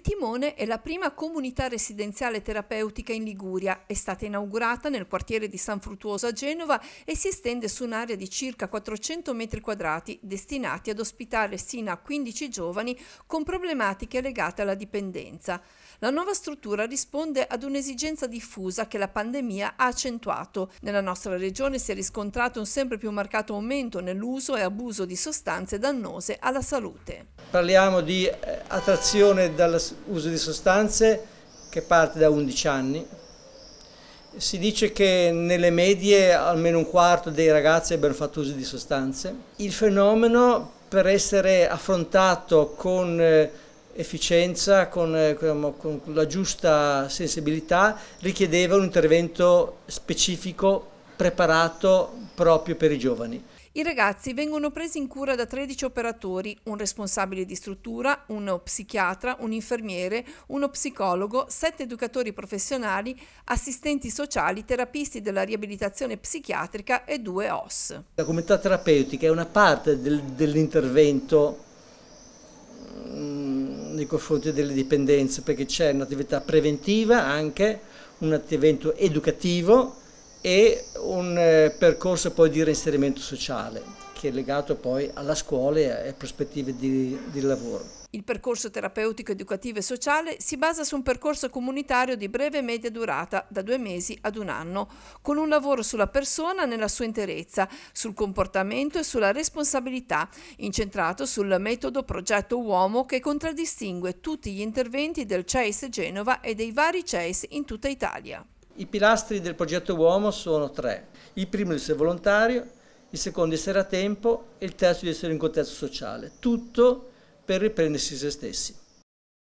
Timone è la prima comunità residenziale terapeutica in Liguria. È stata inaugurata nel quartiere di San Fruttuoso a Genova e si estende su un'area di circa 400 metri quadrati destinati ad ospitare sino a 15 giovani con problematiche legate alla dipendenza. La nuova struttura risponde ad un'esigenza diffusa che la pandemia ha accentuato. Nella nostra regione si è riscontrato un sempre più marcato aumento nell'uso e abuso di sostanze dannose alla salute. Parliamo di eh, attrazione dalla uso di sostanze che parte da 11 anni. Si dice che nelle medie almeno un quarto dei ragazzi abbiano fatto uso di sostanze. Il fenomeno per essere affrontato con eh, efficienza, eh, con, con la giusta sensibilità, richiedeva un intervento specifico preparato proprio per i giovani. I ragazzi vengono presi in cura da 13 operatori, un responsabile di struttura, uno psichiatra, un infermiere, uno psicologo, sette educatori professionali, assistenti sociali, terapisti della riabilitazione psichiatrica e due OS. La comunità terapeutica è una parte del, dell'intervento mm, nei confronti delle dipendenze perché c'è un'attività preventiva anche, un intervento educativo e un eh, percorso poi di reinserimento sociale che è legato poi alla scuola e alle prospettive di, di lavoro. Il percorso terapeutico educativo e sociale si basa su un percorso comunitario di breve e media durata, da due mesi ad un anno, con un lavoro sulla persona nella sua interezza, sul comportamento e sulla responsabilità, incentrato sul metodo progetto uomo che contraddistingue tutti gli interventi del CES Genova e dei vari CES in tutta Italia. I pilastri del progetto uomo sono tre. Il primo è essere volontario, il secondo è essere a tempo e il terzo è essere in contesto sociale. Tutto per riprendersi se stessi.